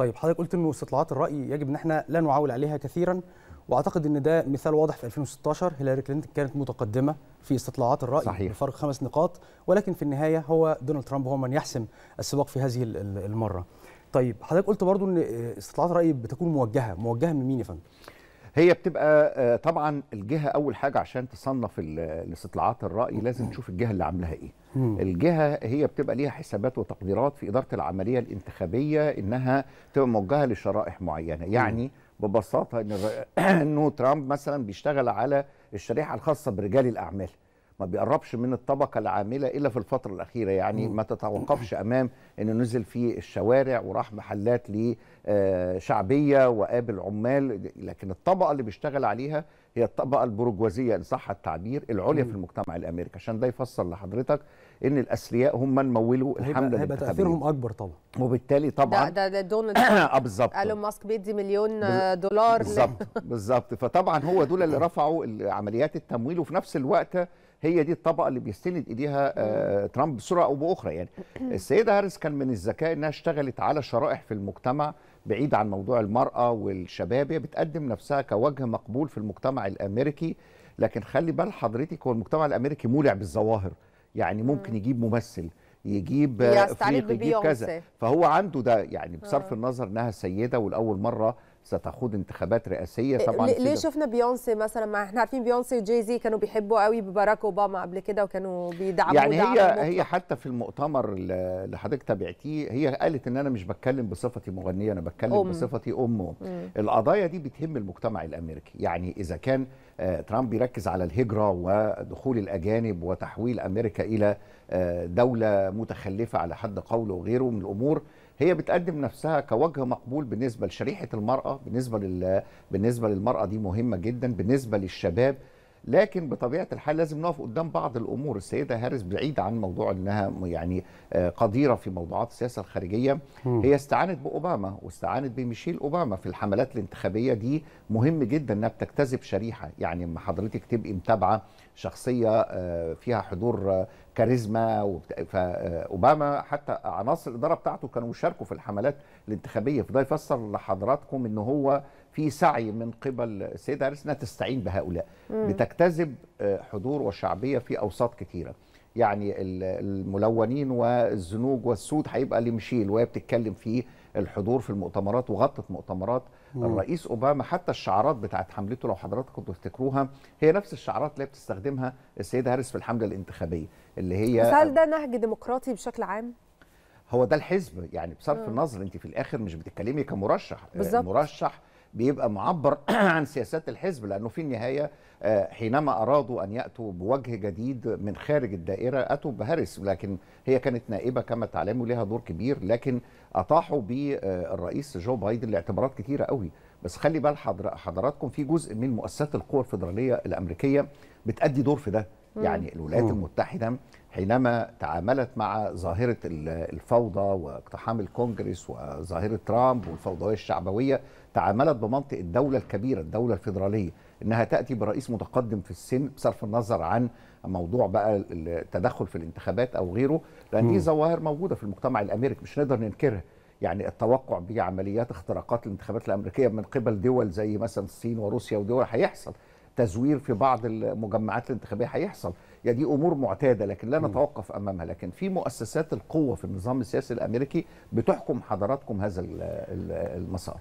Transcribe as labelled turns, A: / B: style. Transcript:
A: طيب حضرتك قلت انه استطلاعات الراي يجب ان احنا لا نعول عليها كثيرا واعتقد ان ده مثال واضح في 2016 هيلاري كلينتون كانت متقدمه في استطلاعات الراي صحيح. بفرق خمس نقاط ولكن في النهايه هو دونالد ترامب هو من يحسم السباق في هذه المره طيب حضرتك قلت برضو ان استطلاعات الراي بتكون موجهه موجهه من مين يا فندم هي بتبقى آه، طبعا الجهه اول حاجه عشان تصنف الاستطلاعات الراي لازم تشوف الجهه اللي عاملاها ايه الجهه هي بتبقى ليها حسابات وتقديرات في اداره العمليه الانتخابيه انها تبقى موجهه لشرائح معينه يعني ببساطه ان انه ترامب مثلا بيشتغل على الشريحه الخاصه برجال الاعمال ما بيقربش من الطبقه العامله الا في الفتره الاخيره يعني ما تتوقفش امام انه نزل في الشوارع وراح محلات لشعبيه آه، وقابل عمال لكن الطبقه اللي بيشتغل عليها هي الطبقه البرجوازيه ان صح التعبير العليا في المجتمع الامريكي عشان ده يفسر لحضرتك ان الاثرياء هم من مولوا الحمله هيبقى تاثيرهم اكبر طبعا وبالتالي طبعا ده ده دونالد اه بالظبط الون ماسك بيدي مليون دولار بالظبط بالظبط فطبعا هو دول اللي رفعوا عمليات التمويل وفي نفس الوقت هي دي الطبقه اللي بيستند اليها آه، ترامب بصوره او باخرى يعني السيده هاريس كان من الذكاء انها اشتغلت على شرائح في المجتمع بعيد عن موضوع المراه والشباب هي بتقدم نفسها كوجه مقبول في المجتمع الامريكي لكن خلي بال حضرتك هو المجتمع الامريكي مولع بالظواهر يعني ممكن يجيب ممثل يجيب آه، يجيب كذا فهو عنده ده يعني آه. بصرف النظر انها سيده ولاول مره ستخوض انتخابات رئاسيه إيه، طبعا ليه شفنا بيونسي مثلا ما احنا عارفين بيونسي وجيزي زي كانوا بيحبوا قوي بباراك اوباما قبل كده وكانوا بيدعموا يعني هي هي حتى في المؤتمر اللي حضرتك تابعتيه هي قالت ان انا مش بتكلم بصفتي مغنيه انا بتكلم أم. بصفتي ام القضايا دي بتهم المجتمع الامريكي يعني اذا كان آه، ترامب بيركز على الهجره ودخول الاجانب وتحويل امريكا الى آه، دوله متخلفه على حد قوله وغيره من الامور هي بتقدم نفسها كوجه مقبول بالنسبه لشريحه المراه بالنسبه لل... بالنسبه للمراه دي مهمه جدا بالنسبه للشباب لكن بطبيعه الحال لازم نقف قدام بعض الامور السيده هارس بعيد عن موضوع انها يعني آه، قديره في موضوعات السياسه الخارجيه هي استعانت باوباما واستعانت بميشيل اوباما في الحملات الانتخابيه دي مهم جدا انها بتجتذب شريحه يعني اما حضرتك تبقي متابعه شخصيه آه، فيها حضور آه، كاريزما وبت... فاوباما آه، حتى عناصر الاداره بتاعته كانوا بيشاركوا في الحملات الانتخابيه فده يفسر لحضراتكم ان هو في سعي من قبل السيده هاريس انها تستعين بهؤلاء لتجتذب آه، حضور وشعبيه في اوساط كثيره يعني الملونين والزنوج والسود هيبقى لمشيل وهي بتتكلم فيه الحضور في المؤتمرات وغطت مؤتمرات مم. الرئيس اوباما حتى الشعارات بتاعت حملته لو حضراتكم تفتكروها هي نفس الشعارات اللي بتستخدمها السيده هاريس في الحمله الانتخابيه اللي هي بس هل ده نهج ديمقراطي بشكل عام؟ هو ده الحزب يعني بصرف النظر انت في الاخر مش بتتكلمي كمرشح بالزبط. المرشح بيبقى معبر عن سياسات الحزب لانه في النهايه آه، حينما ارادوا ان ياتوا بوجه جديد من خارج الدائره اتوا بهارس لكن هي كانت نائبه كما تعلموا لها دور كبير لكن اطاحوا بالرئيس جو بايدن لاعتبارات كثيره قوي بس خلي بال حضراتكم في جزء من مؤسسات القوى الفدراليه الامريكيه بتأدي دور في ده يعني الولايات مم. المتحدة حينما تعاملت مع ظاهرة الفوضى واقتحام الكونجرس وظاهرة ترامب والفوضوية الشعبوية تعاملت بمنطق الدولة الكبيرة الدولة الفيدرالية انها تاتي برئيس متقدم في السن بصرف النظر عن موضوع بقى التدخل في الانتخابات او غيره لان دي ظواهر موجوده في المجتمع الامريكي مش نقدر ننكرها يعني التوقع بعمليات اختراقات الانتخابات الامريكيه من قبل دول زي مثلا الصين وروسيا ودول هيحصل تزوير في بعض المجمعات الانتخابيه هيحصل يعني دي امور معتاده لكن لا نتوقف امامها لكن في مؤسسات القوه في النظام السياسي الامريكي بتحكم حضراتكم هذا المسار